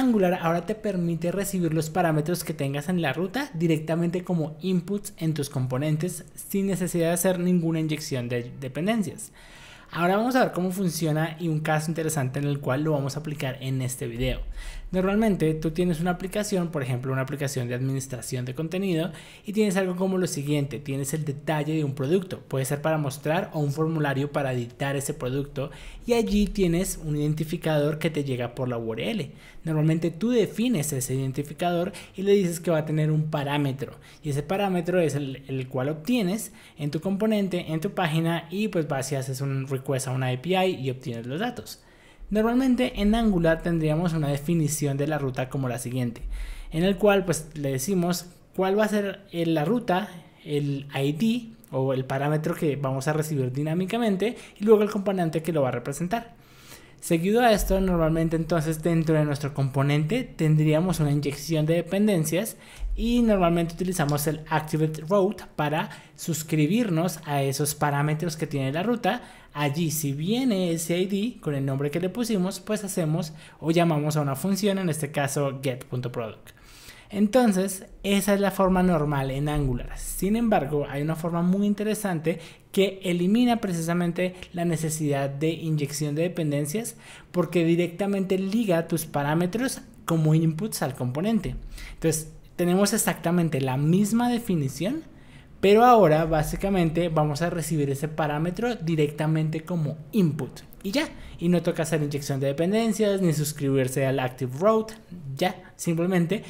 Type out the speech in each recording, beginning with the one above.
Angular ahora te permite recibir los parámetros que tengas en la ruta directamente como inputs en tus componentes sin necesidad de hacer ninguna inyección de dependencias. Ahora vamos a ver cómo funciona y un caso interesante en el cual lo vamos a aplicar en este video. Normalmente tú tienes una aplicación, por ejemplo, una aplicación de administración de contenido y tienes algo como lo siguiente, tienes el detalle de un producto, puede ser para mostrar o un formulario para editar ese producto y allí tienes un identificador que te llega por la URL. Normalmente tú defines ese identificador y le dices que va a tener un parámetro y ese parámetro es el, cual obtienes en tu componente, en tu página y pues vas y haces un request a una API y obtienes los datos. Normalmente en Angular tendríamos una definición de la ruta como la siguiente, en el cual pues le decimos cuál va a ser eh, la ruta, el ID o el parámetro que vamos a recibir dinámicamente y luego el componente que lo va a representar. Seguido a esto, normalmente entonces dentro de nuestro componente tendríamos una inyección de dependencias y normalmente utilizamos el activate route para suscribirnos a esos parámetros que tiene la ruta. Allí si viene ese ID con el nombre que le pusimos, pues hacemos o llamamos a una función, en este caso get.product. Entonces, esa es la forma normal en Angular. Sin embargo, hay una forma muy interesante que elimina precisamente la necesidad de inyección de dependencias porque directamente liga tus parámetros como inputs al componente. Entonces, tenemos exactamente la misma definición, pero ahora básicamente vamos a recibir ese parámetro directamente como input. Y ya, y no toca hacer inyección de dependencias, ni suscribirse al Active Road, ya, simplemente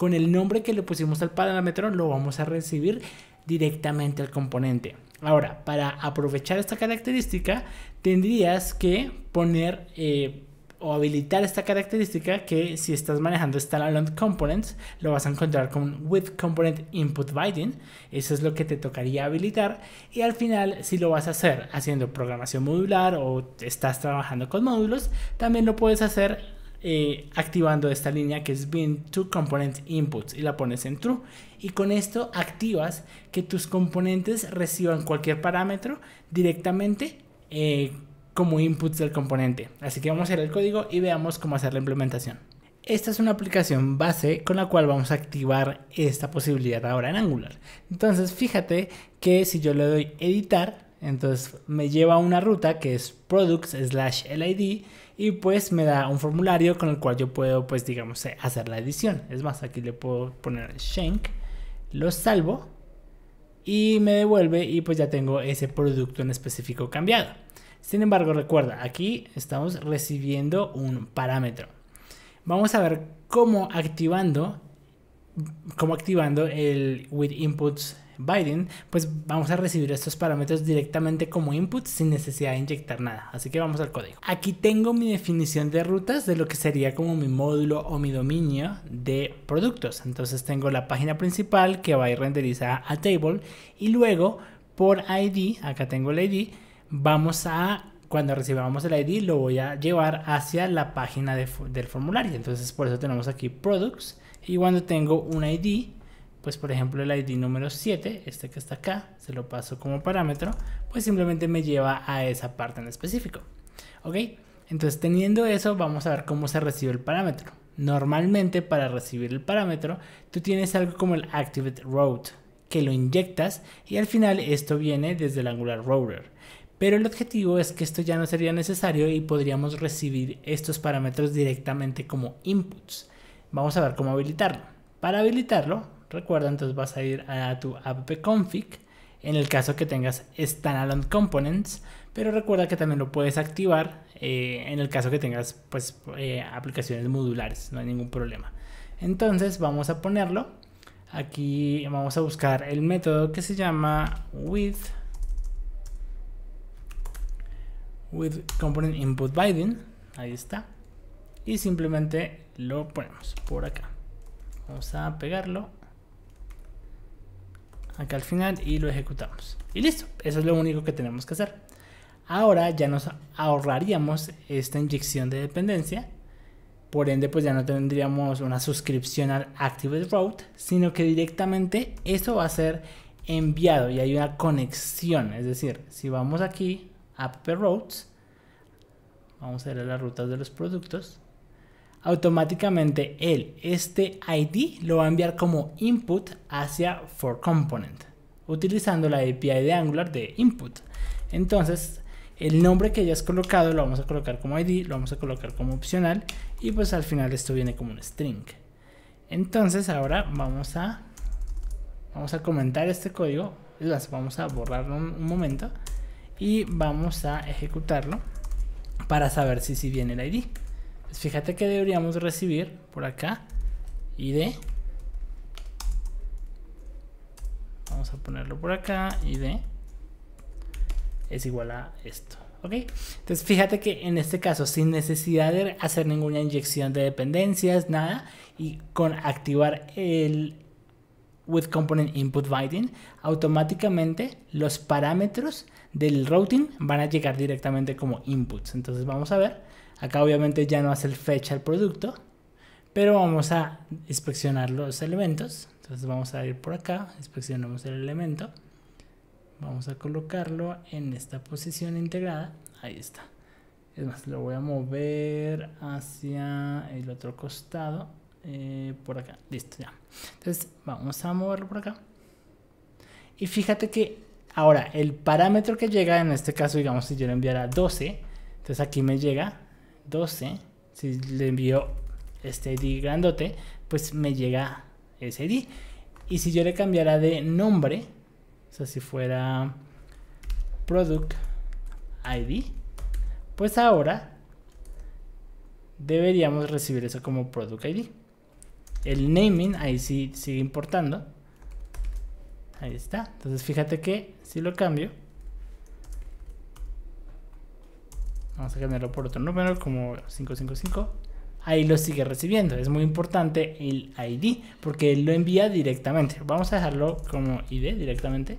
con el nombre que le pusimos al parámetro lo vamos a recibir directamente al componente. Ahora, para aprovechar esta característica, tendrías que poner eh, o habilitar esta característica que si estás manejando standalone components, lo vas a encontrar con with component input binding. Eso es lo que te tocaría habilitar. Y al final, si lo vas a hacer haciendo programación modular o estás trabajando con módulos, también lo puedes hacer eh, activando esta línea que es bin to component inputs y la pones en true y con esto activas que tus componentes reciban cualquier parámetro directamente eh, como inputs del componente así que vamos a ir al código y veamos cómo hacer la implementación esta es una aplicación base con la cual vamos a activar esta posibilidad ahora en Angular entonces fíjate que si yo le doy editar entonces me lleva a una ruta que es products slash lid y pues me da un formulario con el cual yo puedo pues digamos eh, hacer la edición. Es más, aquí le puedo poner Shank, lo salvo y me devuelve y pues ya tengo ese producto en específico cambiado. Sin embargo, recuerda, aquí estamos recibiendo un parámetro. Vamos a ver cómo activando, cómo activando el with inputs Biden, pues vamos a recibir estos parámetros directamente como input sin necesidad de inyectar nada. Así que vamos al código. Aquí tengo mi definición de rutas de lo que sería como mi módulo o mi dominio de productos. Entonces tengo la página principal que va a ir renderizada a table y luego por ID, acá tengo el ID, vamos a cuando recibamos el ID lo voy a llevar hacia la página del formulario. Entonces por eso tenemos aquí products y cuando tengo un ID pues por ejemplo el ID número 7, este que está acá, se lo paso como parámetro, pues simplemente me lleva a esa parte en específico. ¿Ok? Entonces teniendo eso vamos a ver cómo se recibe el parámetro. Normalmente para recibir el parámetro tú tienes algo como el activate route que lo inyectas y al final esto viene desde el Angular Router. Pero el objetivo es que esto ya no sería necesario y podríamos recibir estos parámetros directamente como inputs. Vamos a ver cómo habilitarlo. Para habilitarlo Recuerda, entonces vas a ir a tu app-config en el caso que tengas standalone components, pero recuerda que también lo puedes activar eh, en el caso que tengas pues eh, aplicaciones modulares, no hay ningún problema. Entonces vamos a ponerlo. Aquí vamos a buscar el método que se llama with with component input binding. Ahí está. Y simplemente lo ponemos por acá. Vamos a pegarlo acá al final y lo ejecutamos. Y listo, eso es lo único que tenemos que hacer. Ahora ya nos ahorraríamos esta inyección de dependencia. Por ende, pues ya no tendríamos una suscripción al ActiveRoute, sino que directamente eso va a ser enviado y hay una conexión. Es decir, si vamos aquí, a Routes, vamos a ver las rutas de los productos automáticamente él este ID lo va a enviar como input hacia for component utilizando la API de Angular de input. Entonces, el nombre que hayas colocado lo vamos a colocar como ID, lo vamos a colocar como opcional y pues al final esto viene como un string. Entonces, ahora vamos a vamos a comentar este código, vamos a borrarlo un, un momento y vamos a ejecutarlo para saber si si viene el ID. Fíjate que deberíamos recibir por acá ID. Vamos a ponerlo por acá, ID. Es igual a esto. ¿ok? Entonces fíjate que en este caso, sin necesidad de hacer ninguna inyección de dependencias, nada, y con activar el with component input binding, automáticamente los parámetros del routing van a llegar directamente como inputs. Entonces vamos a ver Acá obviamente ya no hace el fecha el producto, pero vamos a inspeccionar los elementos. Entonces vamos a ir por acá, inspeccionamos el elemento. Vamos a colocarlo en esta posición integrada. Ahí está. Es más, lo voy a mover hacia el otro costado. Eh, por acá. Listo, ya. Entonces vamos a moverlo por acá. Y fíjate que ahora el parámetro que llega, en este caso digamos si yo le enviara 12, entonces aquí me llega 12, si le envío este ID grandote, pues me llega ese ID. Y si yo le cambiara de nombre, o sea, si fuera product ID, pues ahora deberíamos recibir eso como product ID. El naming ahí sí sigue importando. Ahí está. Entonces fíjate que si lo cambio, vamos a generarlo por otro número como 555 ahí lo sigue recibiendo. Es muy importante el ID porque lo envía directamente. Vamos a dejarlo como ID directamente.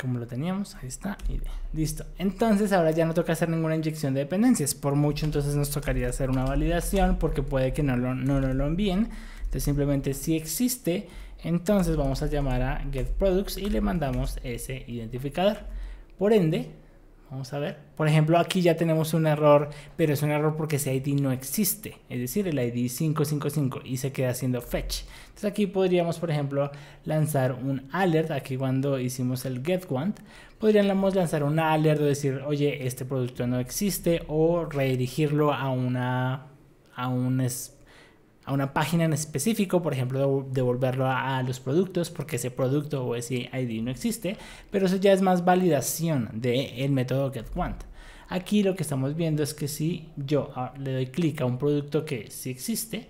Como lo teníamos, ahí está, ID. Listo. Entonces ahora ya no toca hacer ninguna inyección de dependencias. Por mucho entonces nos tocaría hacer una validación porque puede que no lo, no lo envíen. Entonces simplemente si existe, entonces vamos a llamar a getProducts y le mandamos ese identificador. Por ende, Vamos a ver. Por ejemplo, aquí ya tenemos un error, pero es un error porque ese ID no existe. Es decir, el ID 555 y se queda haciendo fetch. Entonces aquí podríamos, por ejemplo, lanzar un alert. Aquí cuando hicimos el get want, podríamos lanzar un alert o decir, oye, este producto no existe o redirigirlo a una a un a una página en específico, por ejemplo, devolverlo a, los productos porque ese producto o ese ID no existe, pero eso ya es más validación del el método getQuant. Aquí lo que estamos viendo es que si yo ah, le doy clic a un producto que sí existe,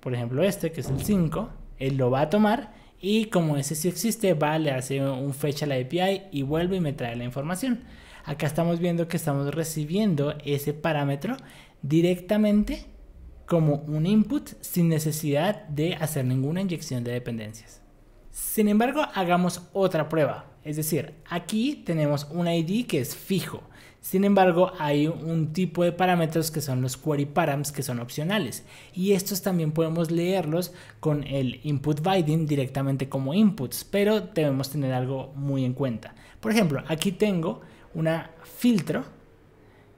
por ejemplo este que es el 5, él lo va a tomar y como ese sí existe, va, le hace un fecha a la API y vuelve y me trae la información. Acá estamos viendo que estamos recibiendo ese parámetro directamente como un input sin necesidad de hacer ninguna inyección de dependencias. Sin embargo, hagamos otra prueba. Es decir, aquí tenemos un ID que es fijo. Sin embargo, hay un tipo de parámetros que son los query params que son opcionales. Y estos también podemos leerlos con el input binding directamente como inputs, pero debemos tener algo muy en cuenta. Por ejemplo, aquí tengo una filtro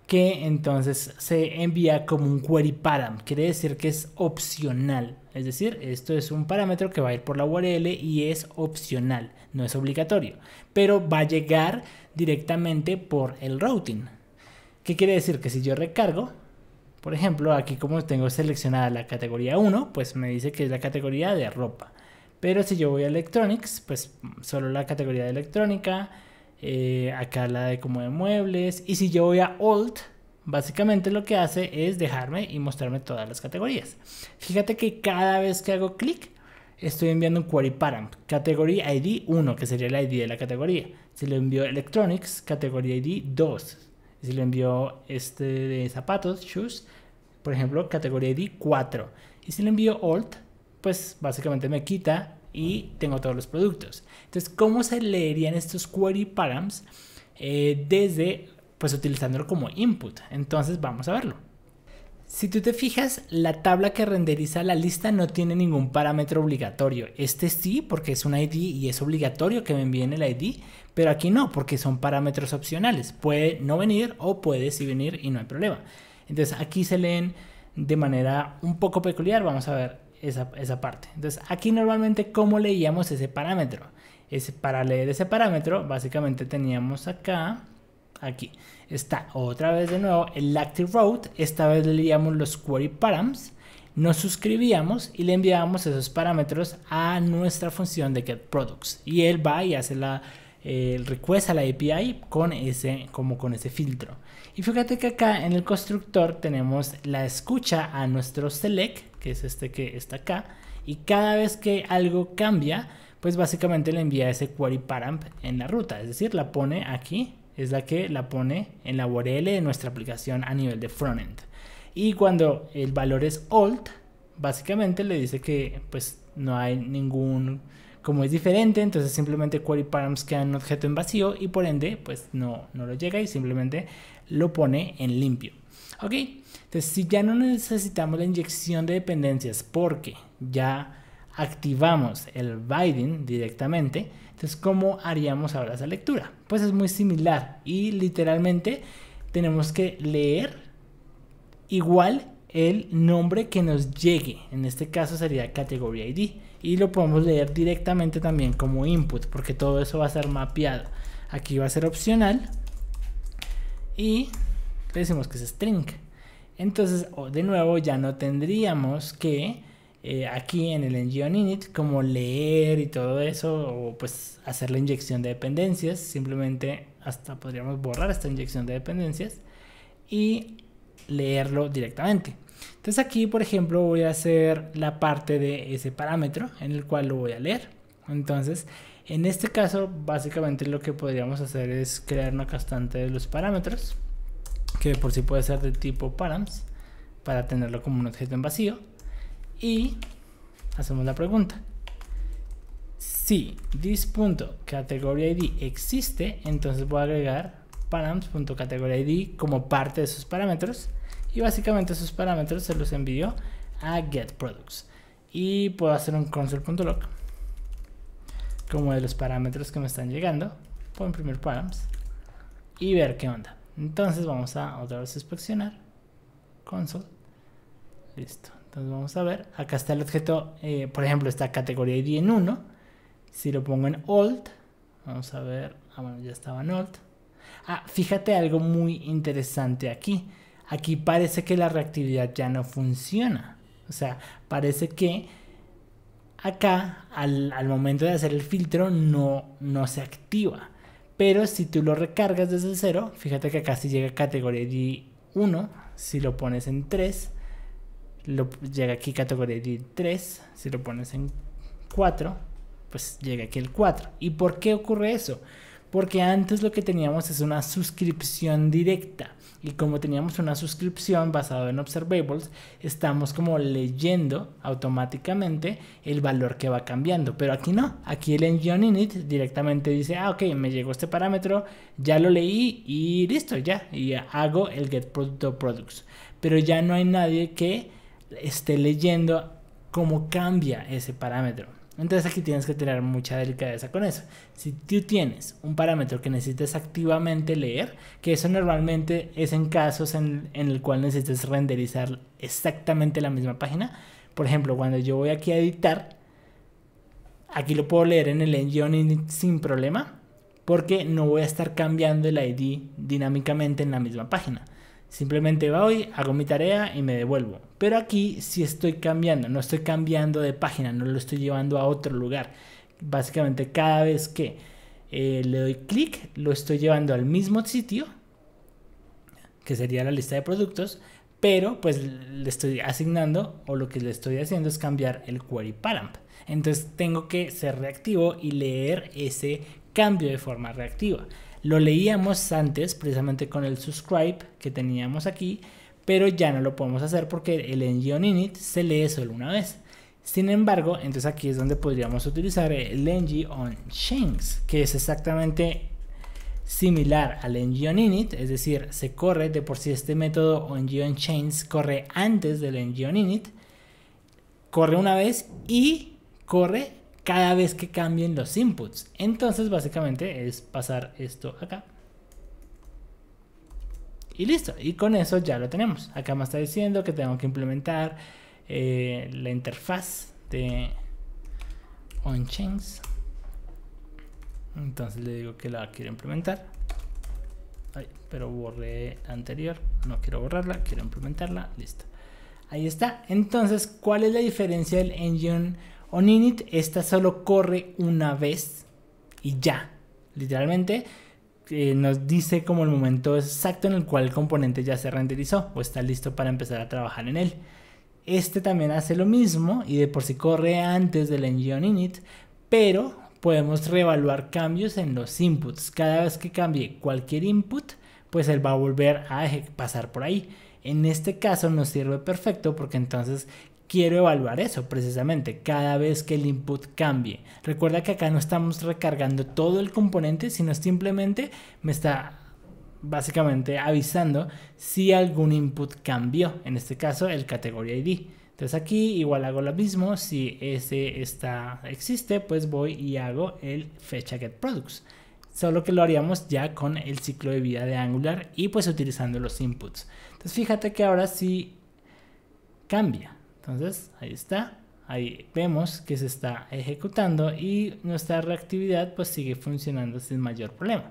que entonces se envía como un query param, quiere decir que es opcional. Es decir, esto es un parámetro que va a ir por la URL y es opcional, no es obligatorio, pero va a llegar directamente por el routing. ¿Qué quiere decir? Que si yo recargo, por ejemplo, aquí como tengo seleccionada la categoría 1, pues me dice que es la categoría de ropa. Pero si yo voy a electronics, pues solo la categoría de electrónica, eh, acá la de como de muebles. Y si yo voy a Alt, básicamente lo que hace es dejarme y mostrarme todas las categorías. Fíjate que cada vez que hago clic, estoy enviando un query param, categoría ID 1, que sería la ID de la categoría. Si le envío electronics, categoría ID 2. Si le envío este de zapatos, shoes, por ejemplo, categoría ID 4. Y si le envío alt, pues básicamente me quita y tengo todos los productos. Entonces, ¿cómo se leerían estos query params eh, desde, pues utilizándolo como input? Entonces, vamos a verlo. Si tú te fijas, la tabla que renderiza la lista no tiene ningún parámetro obligatorio. Este sí, porque es un ID y es obligatorio que me envíen el ID, pero aquí no, porque son parámetros opcionales. Puede no venir o puede sí venir y no hay problema. Entonces aquí se leen de manera un poco peculiar. Vamos a ver esa, esa parte. Entonces, aquí normalmente, ¿cómo leíamos ese parámetro? para leer ese parámetro, básicamente teníamos acá, aquí, está otra vez de nuevo el active route, esta vez leíamos los query params, nos suscribíamos y le enviábamos esos parámetros a nuestra función de get products y él va y hace la el request a la API con ese como con ese filtro y fíjate que acá en el constructor tenemos la escucha a nuestro select que es este que está acá. Y cada vez que algo cambia, pues básicamente le envía ese query paramp en la ruta. Es decir, la pone aquí, es la que la pone en la URL de nuestra aplicación a nivel de frontend. Y cuando el valor es alt, básicamente le dice que pues no hay ningún como es diferente, entonces simplemente query params queda un objeto en vacío y por ende, pues no, no lo llega y simplemente lo pone en limpio. Ok, entonces si ya no necesitamos la inyección de dependencias porque ya activamos el binding directamente, entonces ¿cómo haríamos ahora esa lectura? Pues es muy similar y literalmente tenemos que leer igual el nombre que nos llegue. En este caso sería categoría ID y lo podemos leer directamente también como input porque todo eso va a ser mapeado aquí va a ser opcional y decimos que es string entonces de nuevo ya no tendríamos que eh, aquí en el engine init como leer y todo eso o pues hacer la inyección de dependencias simplemente hasta podríamos borrar esta inyección de dependencias y leerlo directamente entonces aquí, por ejemplo, voy a hacer la parte de ese parámetro en el cual lo voy a leer. Entonces, en este caso, básicamente lo que podríamos hacer es crear una constante de los parámetros, que por sí puede ser de tipo params, para tenerlo como un objeto en vacío. Y hacemos la pregunta. Si this.categoryId existe, entonces voy a agregar params.categoryId como parte de sus parámetros y básicamente esos parámetros se los envío a getProducts y puedo hacer un console.log como de los parámetros que me están llegando puedo imprimir params y ver qué onda entonces vamos a otra vez inspeccionar console listo entonces vamos a ver acá está el objeto eh, por ejemplo esta categoría id en 1 si lo pongo en alt vamos a ver ah bueno ya estaba en alt ah fíjate algo muy interesante aquí Aquí parece que la reactividad ya no funciona. O sea, parece que acá al, momento de hacer el filtro no, no se activa. Pero si tú lo recargas desde cero, fíjate que acá llega a categoría D1, si lo pones en 3, llega aquí categoría D3, si lo pones en 4, pues llega aquí el 4. ¿Y por qué ocurre eso? Porque antes lo que teníamos es una suscripción directa. Y como teníamos una suscripción basada en observables, estamos como leyendo automáticamente el valor que va cambiando. Pero aquí no, aquí el engine init directamente dice, ah, ok, me llegó este parámetro, ya lo leí y listo, ya. Y hago el get product products. Pero ya no hay nadie que esté leyendo cómo cambia ese parámetro. Entonces aquí tienes que tener mucha delicadeza con eso. Si tú tienes un parámetro que necesitas activamente leer, que eso normalmente es en casos en, el cual necesitas renderizar exactamente la misma página. Por ejemplo, cuando yo voy aquí a editar, aquí lo puedo leer en el engine sin problema, porque no voy a estar cambiando el ID dinámicamente en la misma página. Simplemente voy, hago mi tarea y me devuelvo. Pero aquí sí estoy cambiando, no estoy cambiando de página, no lo estoy llevando a otro lugar. Básicamente cada vez que eh, le doy clic, lo estoy llevando al mismo sitio, que sería la lista de productos, pero pues le estoy asignando o lo que le estoy haciendo es cambiar el query paramp. Entonces tengo que ser reactivo y leer ese cambio de forma reactiva. Lo leíamos antes precisamente con el subscribe que teníamos aquí, pero ya no lo podemos hacer porque el engine init se lee solo una vez. Sin embargo, entonces aquí es donde podríamos utilizar el ng on chains que es exactamente similar al on init, es decir, se corre de por sí este método on chains corre antes del ngOnInit, init, corre una vez y corre cada vez que cambien los inputs. Entonces básicamente es pasar esto acá. Y listo, y con eso ya lo tenemos. Acá me está diciendo que tengo que implementar eh, la interfaz de onChains. Entonces le digo que la quiero implementar. pero borré anterior. No quiero borrarla, quiero implementarla. Listo. Ahí está. Entonces, ¿cuál es la diferencia del engine OnInit, esta solo corre una vez y ya, literalmente. Eh, nos dice como el momento exacto en el cual el componente ya se renderizó o está listo para empezar a trabajar en él. Este también hace lo mismo y de por sí corre antes del engine init, pero podemos reevaluar cambios en los inputs. Cada vez que cambie cualquier input, pues él va a volver a pasar por ahí. En este caso nos sirve perfecto porque entonces quiero evaluar eso precisamente cada vez que el input cambie. Recuerda que acá no estamos recargando todo el componente, sino simplemente me está básicamente avisando si algún input cambió, en este caso el categoría ID. Entonces aquí igual hago lo mismo, si ese está, existe, pues voy y hago el fecha get products. Solo que lo haríamos ya con el ciclo de vida de Angular y pues utilizando los inputs. Entonces fíjate que ahora sí cambia. Entonces, ahí está. Ahí vemos que se está ejecutando y nuestra reactividad pues sigue funcionando sin mayor problema.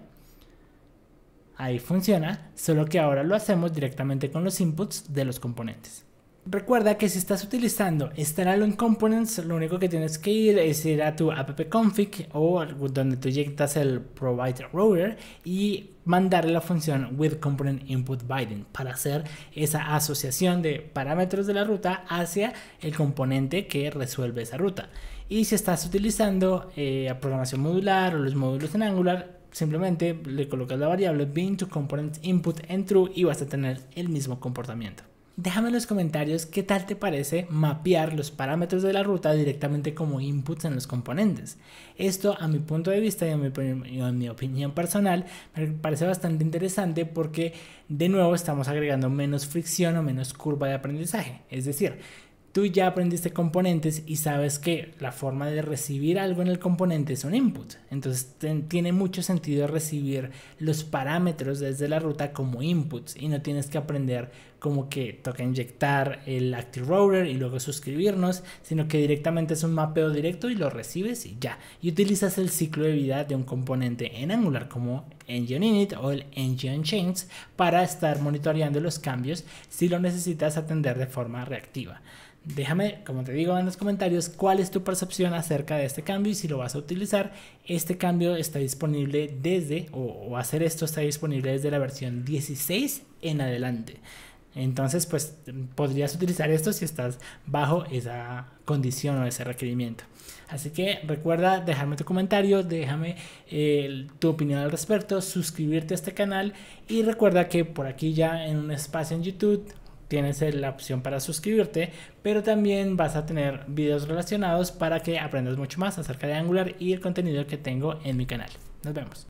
Ahí funciona, solo que ahora lo hacemos directamente con los inputs de los componentes. Recuerda que si estás utilizando en components, lo único que tienes que ir es ir a tu app-config o donde tú inyectas el provider router. y mandarle la función with component input binding para hacer esa asociación de parámetros de la ruta hacia el componente que resuelve esa ruta. Y si estás utilizando eh, programación modular o los módulos en Angular, simplemente le colocas la variable bin to component input en true y vas a tener el mismo comportamiento déjame en los comentarios qué tal te parece mapear los parámetros de la ruta directamente como inputs en los componentes. Esto a mi punto de vista y a mi, opinión personal me parece bastante interesante porque de nuevo estamos agregando menos fricción o menos curva de aprendizaje. Es decir, tú ya aprendiste componentes y sabes que la forma de recibir algo en el componente es un input. Entonces tiene mucho sentido recibir los parámetros desde la ruta como inputs y no tienes que aprender como que toca inyectar el Active Router y luego suscribirnos, sino que directamente es un mapeo directo y lo recibes y ya. Y utilizas el ciclo de vida de un componente en Angular como Engine Init o el Engine para estar monitoreando los cambios si lo necesitas atender de forma reactiva. Déjame, como te digo en los comentarios, cuál es tu percepción acerca de este cambio y si lo vas a utilizar. Este cambio está disponible desde, o, hacer esto está disponible desde la versión 16 en adelante. Entonces, pues podrías utilizar esto si estás bajo esa condición o ese requerimiento. Así que recuerda dejarme tu comentario, déjame eh, tu opinión al respecto, suscribirte a este canal y recuerda que por aquí ya en un espacio en YouTube tienes la opción para suscribirte, pero también vas a tener videos relacionados para que aprendas mucho más acerca de Angular y el contenido que tengo en mi canal. Nos vemos.